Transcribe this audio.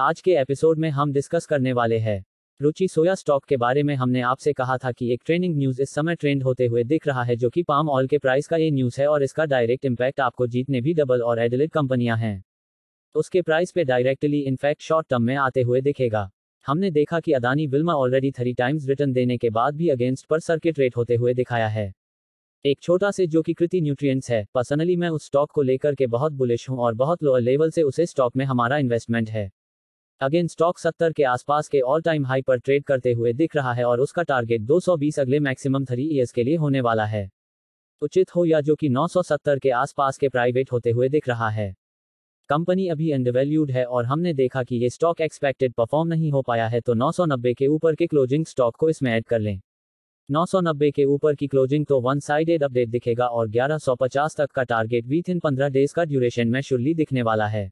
आज के एपिसोड में हम डिस्कस करने वाले हैं रुचि सोया स्टॉक के बारे में हमने आपसे कहा था कि एक ट्रेनिंग न्यूज इस समय ट्रेंड होते हुए दिख रहा है जो कि पाम ऑयल के प्राइस का ये न्यूज है और इसका डायरेक्ट इम्पैक्ट आपको जीतने भी डबल और एडलिड कंपनियां हैं उसके प्राइस पे डायरेक्टली इनफैक्ट शॉर्ट टर्म में आते हुए दिखेगा हमने देखा कि Adani Wilmar already three times return देने के बाद भी अगेंस्ट पर सर्किट रेट होते हुए दिखाया है एक छोटा से जो कि कृति न्यूट्रिएंट्स है पर्सनली मैं उस स्टॉक को लेकर के बहुत बुलिश हूं और बहुत लोअर लेवल से उसे स्टॉक में हमारा इन्वेस्टमेंट है अगेन स्टॉक 70 के आसपास के ऑल टाइम हाई पर ट्रेड करते हुए दिख रहा है और उसका टारगेट 220 अगले मैक्सिमम थ्री ईयर्स के लिए होने वाला है उचित हो या जो कि 970 के आसपास के प्राइवेट होते हुए दिख रहा है कंपनी अभी अंडरवैल्यूड है और हमने देखा कि ये स्टॉक एक्सपेक्टेड परफॉर्म नहीं हो पाया है तो 990 के ऊपर के क्लोजिंग स्टॉक को इसमें ऐड कर लें 990 के ऊपर की क्लोजिंग तो वन साइडेड अपडेट दिखेगा और 1150 तक का टारगेट विथ इन 15 डेज का ड्यूरेशन में शुल्ली दिखने वाला है